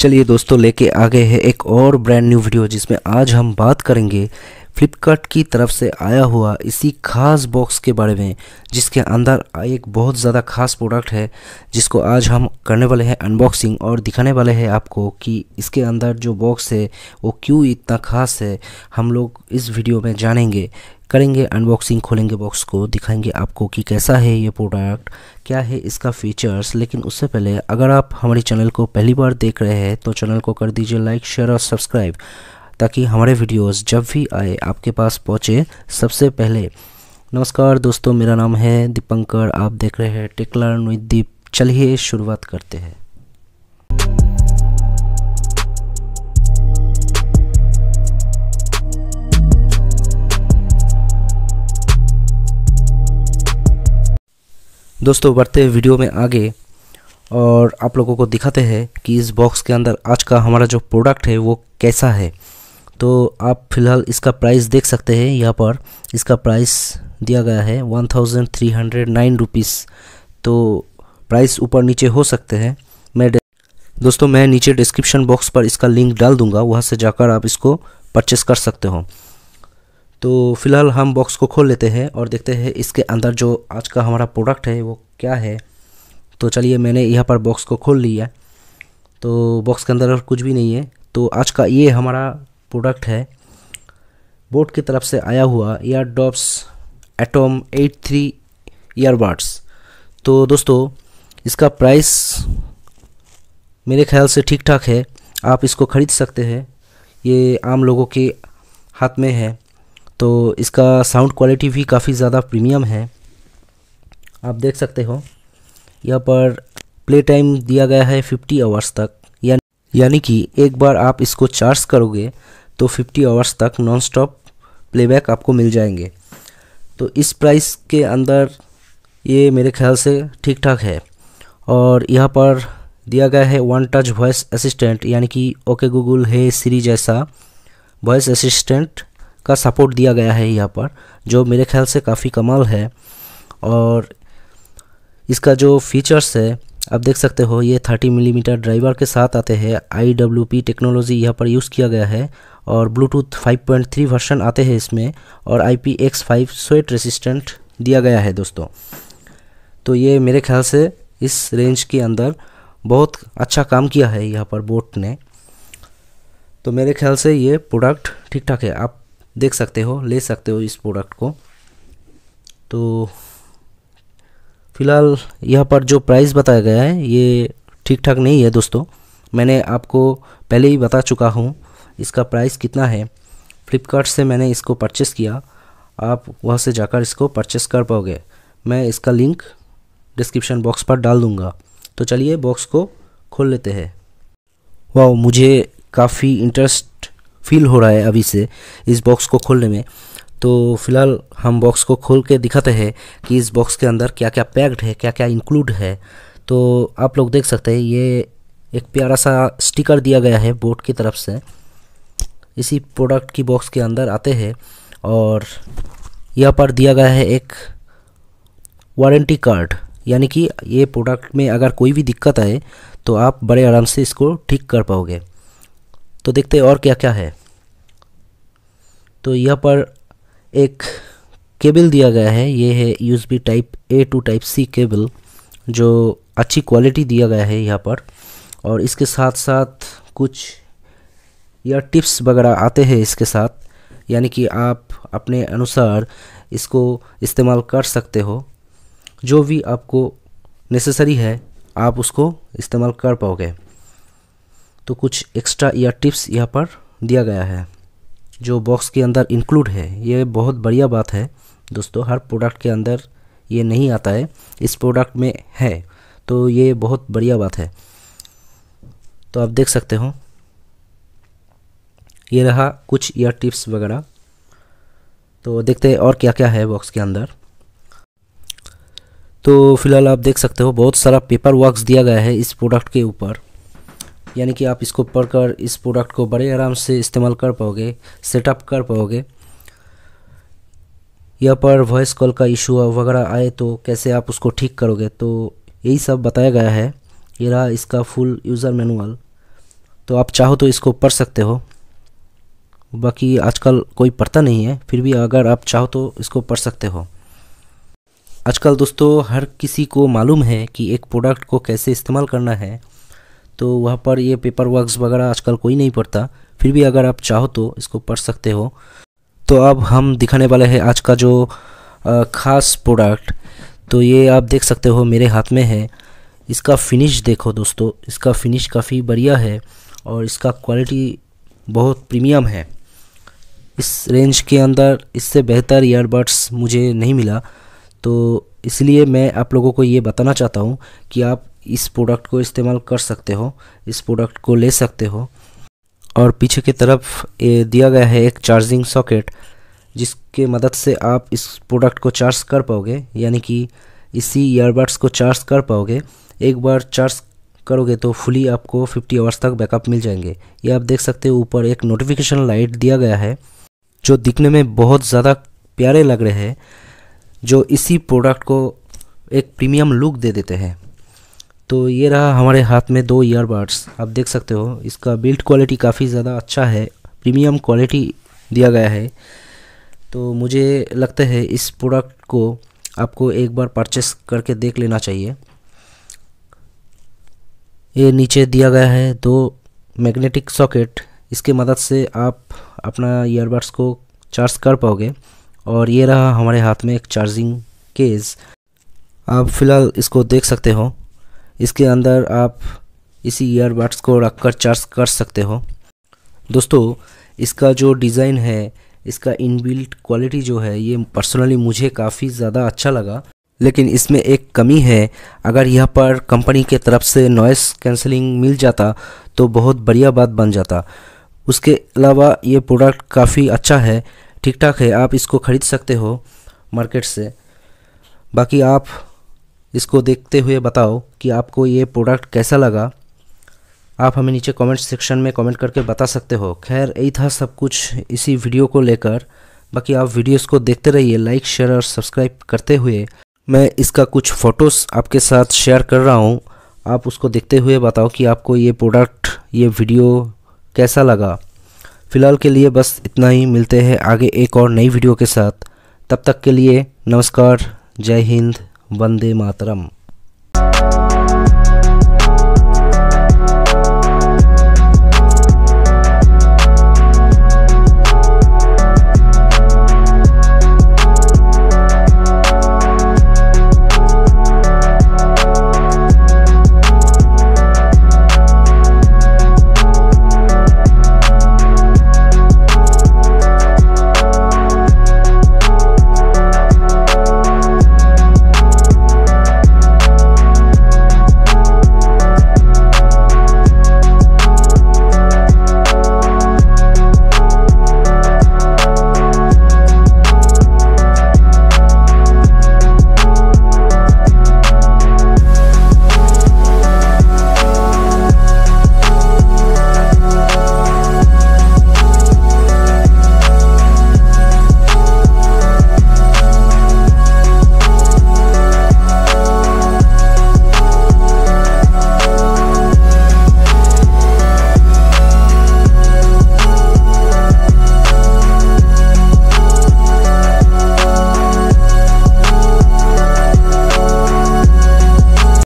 चलिए दोस्तों लेके आ गए हैं एक और ब्रांड न्यू वीडियो जिसमें आज हम बात करेंगे फ्लिपकार्ट की तरफ से आया हुआ इसी खास बॉक्स के बारे में जिसके अंदर एक बहुत ज़्यादा खास प्रोडक्ट है जिसको आज हम करने वाले हैं अनबॉक्सिंग और दिखाने वाले हैं आपको कि इसके अंदर जो बॉक्स है वो क्यों इतना खास है हम लोग इस वीडियो में जानेंगे करेंगे अनबॉक्सिंग खोलेंगे बॉक्स को दिखाएंगे आपको कि कैसा है ये प्रोडक्ट क्या है इसका फीचर्स लेकिन उससे पहले अगर आप हमारे चैनल को पहली बार देख रहे हैं तो चैनल को कर दीजिए लाइक शेयर और सब्सक्राइब ताकि हमारे वीडियोस जब भी आए आपके पास पहुँचे सबसे पहले नमस्कार दोस्तों मेरा नाम है दीपंकर आप देख रहे हैं टेक्लर्न विद दीप चलिए शुरुआत करते हैं दोस्तों बढ़ते हुए वीडियो में आगे और आप लोगों को दिखाते हैं कि इस बॉक्स के अंदर आज का हमारा जो प्रोडक्ट है वो कैसा है तो आप फिलहाल इसका प्राइस देख सकते हैं यहाँ पर इसका प्राइस दिया गया है one thousand three hundred nine rupees तो प्राइस ऊपर नीचे हो सकते हैं मैं दोस्तों मैं नीचे डिस्क्रिप्शन बॉक्स पर इसका लिंक डाल दूंगा वहाँ से जाकर आप इसको परचेस कर सकते हो तो फिलहाल हम बॉक्स को खोल लेते हैं और देखते हैं इसके अंदर जो आज का हमारा प्रोडक्ट है वो क्या है तो चलिए मैंने यहाँ पर बॉक्स को खोल लिया तो बॉक्स के अंदर कुछ भी नहीं है तो आज का ये हमारा प्रोडक्ट है बोर्ड की तरफ से आया हुआ ear dopes atom eight three earbuds तो दोस्तों इसका प्राइस मेरे ख्याल से ठीक ठाक है आप इसको ख़रीद सकते हैं ये आम लोगों के हाथ में है तो इसका साउंड क्वालिटी भी काफ़ी ज़्यादा प्रीमियम है आप देख सकते हो यहाँ पर प्ले टाइम दिया गया है 50 आवर्स तक यानी कि एक बार आप इसको चार्ज करोगे तो 50 आवर्स तक नॉन स्टॉप प्लेबैक आपको मिल जाएंगे तो इस प्राइस के अंदर ये मेरे ख्याल से ठीक ठाक है और यहाँ पर दिया गया है वन टच वॉइस असिस्टेंट यानी कि ओके गूगल है सीरी जैसा वॉइस असिस्टेंट का सपोर्ट दिया गया है यहाँ पर जो मेरे ख्याल से काफ़ी कमाल है और इसका जो फीचर्स है आप देख सकते हो ये 30 मिलीमीटर mm ड्राइवर के साथ आते हैं आई टेक्नोलॉजी यहाँ पर यूज़ किया गया है और ब्लूटूथ 5.3 वर्शन आते हैं इसमें और I P X five sweat resistant दिया गया है दोस्तों तो ये मेरे ख्याल से इस रेंज के अंदर बहुत अच्छा काम किया है यहाँ पर बोट ने तो मेरे ख्याल से ये प्रोडक्ट ठीक ठाक है आप देख सकते हो ले सकते हो इस प्रोडक्ट को तो फिलहाल यहाँ पर जो प्राइस बताया गया है ये ठीक ठाक नहीं है दोस्तों मैंने आपको पहले ही बता चुका हूँ इसका प्राइस कितना है फ्लिपकार्ट से मैंने इसको परचेस किया आप वहाँ से जाकर इसको परचेस कर पाओगे मैं इसका लिंक डिस्क्रिप्शन बॉक्स पर डाल दूँगा तो चलिए बॉक्स को खोल लेते हैं वाह मुझे काफ़ी इंटरेस्ट फील हो रहा है अभी से इस बॉक्स को खोलने में तो फिलहाल हम बॉक्स को खोल के दिखाते हैं कि इस बॉक्स के अंदर क्या क्या पैक्ड है क्या क्या इंक्लूड है तो आप लोग देख सकते हैं ये एक प्यारा सा स्टिकर दिया गया है बोर्ड की तरफ से इसी प्रोडक्ट की बॉक्स के अंदर आते हैं और यहाँ पर दिया गया है एक वारंटी कार्ड यानी कि ये प्रोडक्ट में अगर कोई भी दिक्कत आए तो आप बड़े आराम से इसको ठीक कर पाओगे तो देखते हैं और क्या क्या है तो यहाँ पर एक केबल दिया गया है ये है USB type A to type C cable जो अच्छी क्वालिटी दिया गया है यहाँ पर और इसके साथ साथ कुछ या टिप्स वगैरह आते हैं इसके साथ यानी कि आप अपने अनुसार इसको इस्तेमाल कर सकते हो जो भी आपको नेसेसरी है आप उसको इस्तेमाल कर पाओगे तो कुछ एक्स्ट्रा या टिप्स यहाँ पर दिया गया है जो बॉक्स के अंदर इंक्लूड है ये बहुत बढ़िया बात है दोस्तों हर प्रोडक्ट के अंदर ये नहीं आता है इस प्रोडक्ट में है तो ये बहुत बढ़िया बात है तो आप देख सकते हो ये रहा कुछ ईयर टिप्स वगैरह तो देखते हैं और क्या क्या है बॉक्स के अंदर तो फिलहाल आप देख सकते हो बहुत सारा पेपर वर्क दिया गया है इस प्रोडक्ट के ऊपर यानी कि आप इसको पढ़कर इस प्रोडक्ट को बड़े आराम से इस्तेमाल कर पाओगे सेटअप कर पाओगे या पर वॉइस कॉल का इशू वगैरह आए तो कैसे आप उसको ठीक करोगे तो यही सब बताया गया है ये रहा इसका फुल यूज़र मैनुअल तो आप चाहो तो इसको पढ़ सकते हो बाकी आजकल कोई पढ़ता नहीं है फिर भी अगर आप चाहो तो इसको पढ़ सकते हो आजकल दोस्तों हर किसी को मालूम है कि एक प्रोडक्ट को कैसे इस्तेमाल करना है तो वहाँ पर ये पेपर वर्क्स वगैरह आजकल कोई नहीं पढ़ता फिर भी अगर आप चाहो तो इसको पढ़ सकते हो तो अब हम दिखाने वाले हैं आज का जो ख़ास प्रोडक्ट तो ये आप देख सकते हो मेरे हाथ में है इसका फिनिश देखो दोस्तों इसका फिनिश काफ़ी बढ़िया है और इसका क्वालिटी बहुत प्रीमियम है इस रेंज के अंदर इससे बेहतर ईयरबड्स मुझे नहीं मिला तो इसलिए मैं आप लोगों को ये बताना चाहता हूँ कि आप इस प्रोडक्ट को इस्तेमाल कर सकते हो इस प्रोडक्ट को ले सकते हो और पीछे की तरफ दिया गया है एक चार्जिंग सॉकेट जिसके मदद से आप इस प्रोडक्ट को चार्ज कर पाओगे यानी कि इसी ईयरबड्स को चार्ज कर पाओगे एक बार चार्ज करोगे तो फुली आपको 50 आवर्स तक बैकअप मिल जाएंगे ये आप देख सकते हो ऊपर एक नोटिफिकेशन लाइट दिया गया है जो दिखने में बहुत ज़्यादा प्यारे लग रहे हैं जो इसी प्रोडक्ट को एक प्रीमियम लुक दे देते हैं तो ये रहा हमारे हाथ में दो ईयरबड्स आप देख सकते हो इसका बिल्ट क्वालिटी काफ़ी ज़्यादा अच्छा है प्रीमियम क्वालिटी दिया गया है तो मुझे लगता है इस प्रोडक्ट को आपको एक बार परचेस करके देख लेना चाहिए ये नीचे दिया गया है दो मैग्नेटिक सॉकेट इसके मदद से आप अपना ईयरबड्स को चार्ज कर पाओगे और ये रहा हमारे हाथ में एक चार्जिंग केस आप फ़िलहाल इसको देख सकते हो इसके अंदर आप इसी ईयरबड्स को रखकर चार्ज कर सकते हो दोस्तों इसका जो डिज़ाइन है इसका इनबिल्ट क्वालिटी जो है ये पर्सनली मुझे काफ़ी ज़्यादा अच्छा लगा लेकिन इसमें एक कमी है अगर यह पर कंपनी के तरफ से नॉइस कैंसलिंग मिल जाता तो बहुत बढ़िया बात बन जाता उसके अलावा ये प्रोडक्ट काफ़ी अच्छा है ठीक ठाक है आप इसको ख़रीद सकते हो मार्केट से बाकी आप इसको देखते हुए बताओ कि आपको ये प्रोडक्ट कैसा लगा आप हमें नीचे कमेंट सेक्शन में कमेंट करके बता सकते हो खैर यही था सब कुछ इसी वीडियो को लेकर बाकी आप वीडियोस को देखते रहिए लाइक शेयर और सब्सक्राइब करते हुए मैं इसका कुछ फ़ोटोज़ आपके साथ शेयर कर रहा हूँ आप उसको देखते हुए बताओ कि आपको ये प्रोडक्ट ये वीडियो कैसा लगा फ़िलहाल के लिए बस इतना ही मिलते हैं आगे एक और नई वीडियो के साथ तब तक के लिए नमस्कार जय हिंद वंदे मातरम